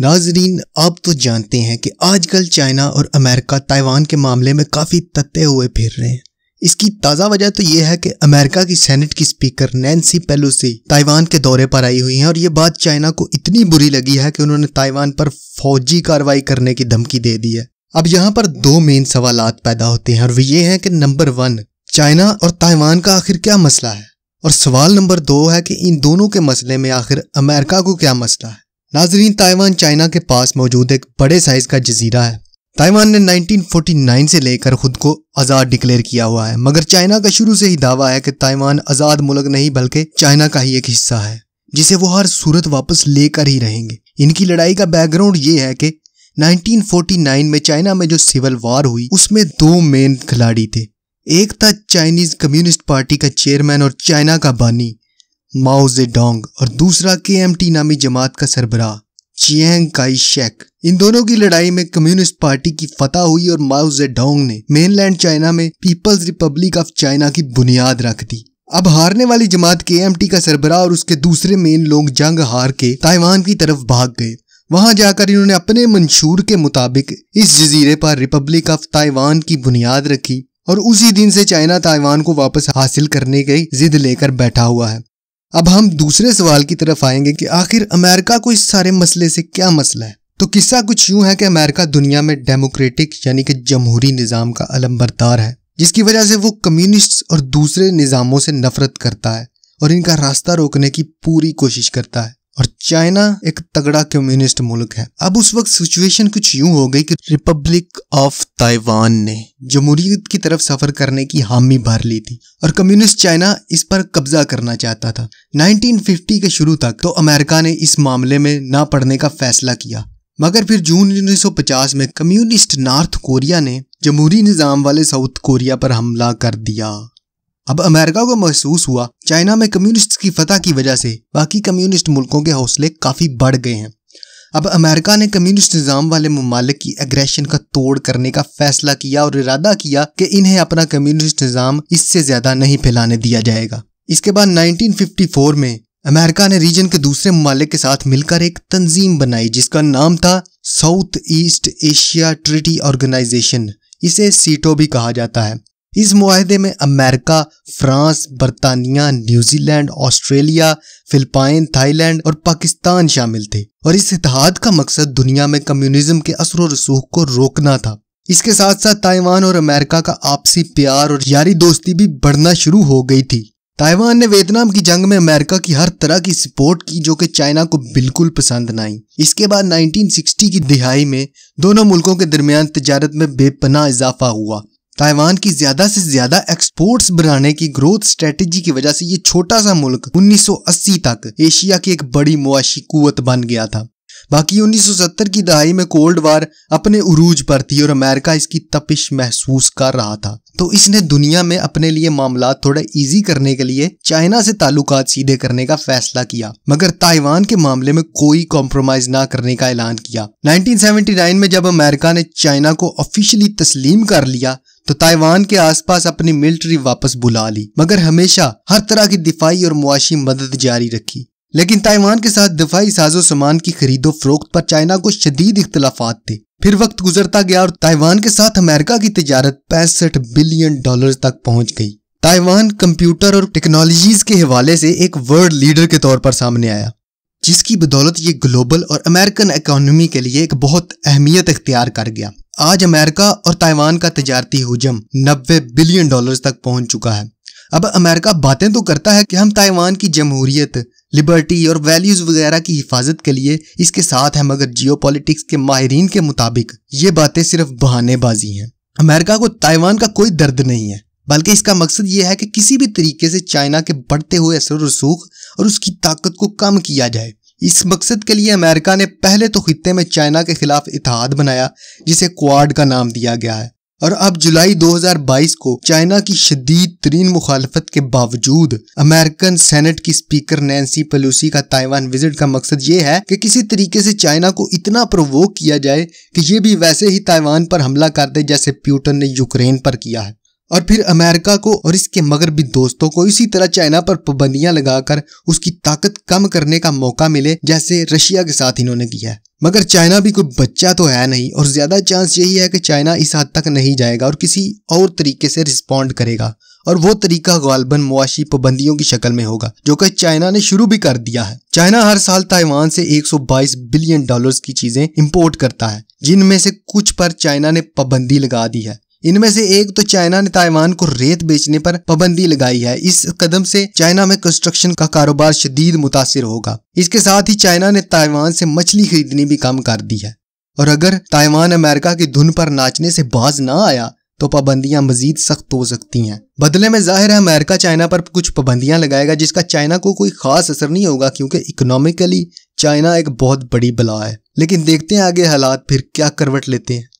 नाजरीन आप तो जानते हैं कि आजकल चाइना और अमेरिका ताइवान के मामले में काफ़ी तत्ते हुए फिर रहे हैं इसकी ताज़ा वजह तो यह है कि अमेरिका की सेनेट की स्पीकर नैन्सी पेलोसी ताइवान के दौरे पर आई हुई हैं और ये बात चाइना को इतनी बुरी लगी है कि उन्होंने ताइवान पर फौजी कार्रवाई करने की धमकी दे दी है अब यहाँ पर दो मेन सवाल पैदा होते हैं और वो ये हैं कि नंबर वन चाइना और ताइवान का आखिर क्या मसला है और सवाल नंबर दो है कि इन दोनों के मसले में आखिर अमेरिका को क्या मसला है नाजरीन ताइवान चाइना के पास मौजूद एक बड़े साइज का जजीरा है ताइवान ने 1949 से लेकर खुद को आज़ाद डिक्लेयर किया हुआ है मगर चाइना का शुरू से ही दावा है कि ताइवान आज़ाद मुल्क नहीं बल्कि चाइना का ही एक हिस्सा है जिसे वो हर सूरत वापस लेकर ही रहेंगे इनकी लड़ाई का बैकग्राउंड ये है कि 1949 में चाइना में जो सिविल वार हुई उसमें दो मेन खिलाड़ी थे एक था चाइनीज कम्युनिस्ट पार्टी का चेयरमैन और चाइना का बानी डोंग और दूसरा के एम टी नामी जमात का सरबरा चियांग काई शेक इन दोनों की लड़ाई में कम्युनिस्ट पार्टी की फतह हुई और माओजे डोंग ने मेनलैंड चाइना में पीपल्स रिपब्लिक ऑफ चाइना की बुनियाद रख दी अब हारने वाली जमात के एम टी का सरबरा और उसके दूसरे मेन लोग जंग हार के ताइवान की तरफ भाग गए वहां जाकर इन्होंने अपने मंशूर के मुताबिक इस जजीरे पर रिपब्लिक ऑफ ताइवान की बुनियाद रखी और उसी दिन से चाइना ताइवान को वापस हासिल करने की जिद लेकर बैठा हुआ है अब हम दूसरे सवाल की तरफ आएंगे कि आखिर अमेरिका को इस सारे मसले से क्या मसला है तो किस्सा कुछ यूं है कि अमेरिका दुनिया में डेमोक्रेटिक यानी कि जमहूरी निज़ाम का अलम्बरदार है जिसकी वजह से वो कम्युनिस्ट और दूसरे निज़ामों से नफरत करता है और इनका रास्ता रोकने की पूरी कोशिश करता है और चाइना एक तगड़ा कम्युनिस्ट मुल्क है अब उस वक्त सिचुएशन कुछ यूं हो गई कि रिपब्लिक ऑफ ताइवान ने जमहूरियत की तरफ सफर करने की हामी भर ली थी और कम्युनिस्ट चाइना इस पर कब्जा करना चाहता था 1950 के शुरू तक तो अमेरिका ने इस मामले में ना पड़ने का फैसला किया मगर फिर जून 1950 में कम्युनिस्ट नॉर्थ कोरिया ने जमहूरी निज़ाम वाले साउथ कोरिया पर हमला कर दिया अब अमेरिका को महसूस हुआ चाइना में कम्युनिस्ट की फतह की वजह से बाकी कम्युनिस्ट मुल्कों के हौसले काफ़ी बढ़ गए हैं अब अमेरिका ने कम्युनिस्ट निज़ाम वाले ममालिक की एग्रेशन का तोड़ करने का फैसला किया और इरादा किया कि इन्हें अपना कम्युनिस्ट निज़ाम इससे ज़्यादा नहीं फैलाने दिया जाएगा इसके बाद 1954 में अमेरिका ने रीजन के दूसरे ममालिक के साथ मिलकर एक तंजीम बनाई जिसका नाम था south east Asia treaty organisation इसे सीटो भी कहा जाता है इस माहदे में अमेरिका फ्रांस बरतानिया न्यूजीलैंड ऑस्ट्रेलिया फिलिपाइन थाईलैंड और पाकिस्तान शामिल थे और इस इतिहाद का मकसद दुनिया में कम्युनिज्म के असर रसूख को रोकना था इसके साथ साथ ताइवान और अमेरिका का आपसी प्यार और यारी दोस्ती भी बढ़ना शुरू हो गई थी ताइवान ने वियतनाम की जंग में अमेरिका की हर तरह की सपोर्ट की जो कि चाइना को बिल्कुल पसंद न आई इसके बाद 1960 की दिहाई में दोनों मुल्कों के दरमियान तजारत में बेपना इजाफा हुआ ताइवान की ज्यादा से ज्यादा एक्सपोर्ट्स बढ़ाने की ग्रोथ स्ट्रेटेजी की वजह से ये छोटा सा मुल्क 1980 तक एशिया की एक बड़ी मुआशी कुत बन गया था बाकी 1970 की दहाई में कोल्ड वार अपने उरूज पर थी और अमेरिका इसकी तपिश महसूस कर रहा था तो इसने दुनिया में अपने लिए मामला थोड़ा इजी करने के लिए चाइना से ताल्लुकात सीधे करने का फैसला किया मगर ताइवान के मामले में कोई कॉम्प्रोमाइज ना करने का ऐलान किया 1979 में जब अमेरिका ने चाइना को ऑफिशियली तस्लीम कर लिया तो ताइवान के आसपास अपनी मिलिट्री वापस बुला ली मगर हमेशा हर तरह की दिफाई और मुआशी मदद जारी रखी लेकिन ताइवान के साथ दिफाई साजो सामान की खरीदो फरोख्त पर चाइना को शदीद इख्तलाफात थे फिर वक्त गुजरता गया और ताइवान के साथ अमेरिका की तजारत पैंसठ बिलियन डॉलर तक पहुंच गई ताइवान कंप्यूटर और टेक्नोलॉजीज के हवाले से एक वर्ल्ड लीडर के तौर पर सामने आया जिसकी बदौलत ये ग्लोबल और अमेरिकन इकोनॉमी के लिए एक बहुत अहमियत अख्तियार कर गया आज अमेरिका और ताइवान का तजारती हजम नब्बे बिलियन डॉलर्स तक पहुंच चुका है अब अमेरिका बातें तो करता है कि हम ताइवान की जमहूरियत लिबर्टी और वैल्यूज़ वगैरह की हिफाजत के लिए इसके साथ है मगर जियो के माहरीन के मुताबिक ये बातें सिर्फ बहानेबाजी हैं अमेरिका को ताइवान का कोई दर्द नहीं है बल्कि इसका मकसद यह है कि किसी भी तरीके से चाइना के बढ़ते हुए असर रसूख और उसकी ताकत को कम किया जाए इस मकसद के लिए अमेरिका ने पहले तो खत्े में चाइना के खिलाफ इतिहाद बनाया जिसे क्वाड का नाम दिया गया है और अब जुलाई 2022 को चाइना की शदीद तरीन मुखालफत के बावजूद अमेरिकन सेनेट की स्पीकर नैन्सी पलूसी का ताइवान विजिट का मकसद ये है कि किसी तरीके से चाइना को इतना प्रवोक किया जाए कि ये भी वैसे ही ताइवान पर हमला कर दे जैसे प्यूटन ने यूक्रेन पर किया है और फिर अमेरिका को और इसके मगरबी दोस्तों को इसी तरह चाइना पर पाबंदियां लगाकर उसकी ताकत कम करने का मौका मिले जैसे रशिया के साथ इन्होंने किया मगर चाइना भी कोई बच्चा तो है नहीं और ज्यादा चांस यही है कि चाइना इस हद तक नहीं जाएगा और किसी और तरीके से रिस्पॉन्ड करेगा और वो तरीका गालबन मुआशी पाबंदियों की शक्ल में होगा जो कि चाइना ने शुरू भी कर दिया है चाइना हर साल ताइवान से 122 बिलियन डॉलर्स की चीजें इंपोर्ट करता है जिनमें से कुछ पर चाइना ने पाबंदी लगा दी है इनमें से एक तो चाइना ने ताइवान को रेत बेचने पर पाबंदी लगाई है इस कदम से चाइना में कंस्ट्रक्शन का कारोबार शदीद मुतासर होगा इसके साथ ही चाइना ने ताइवान से मछली खरीदनी भी कम कर दी है और अगर ताइवान अमेरिका की धुन पर नाचने से बाज ना आया तो पाबंदियां मजीद सख्त हो सकती हैं बदले में जाहिर है अमेरिका चाइना पर कुछ पाबंदियां लगाएगा जिसका चाइना को कोई खास असर नहीं होगा क्योंकि इकोनॉमिकली चाइना एक बहुत बड़ी बला है लेकिन देखते हैं आगे हालात फिर क्या करवट लेते हैं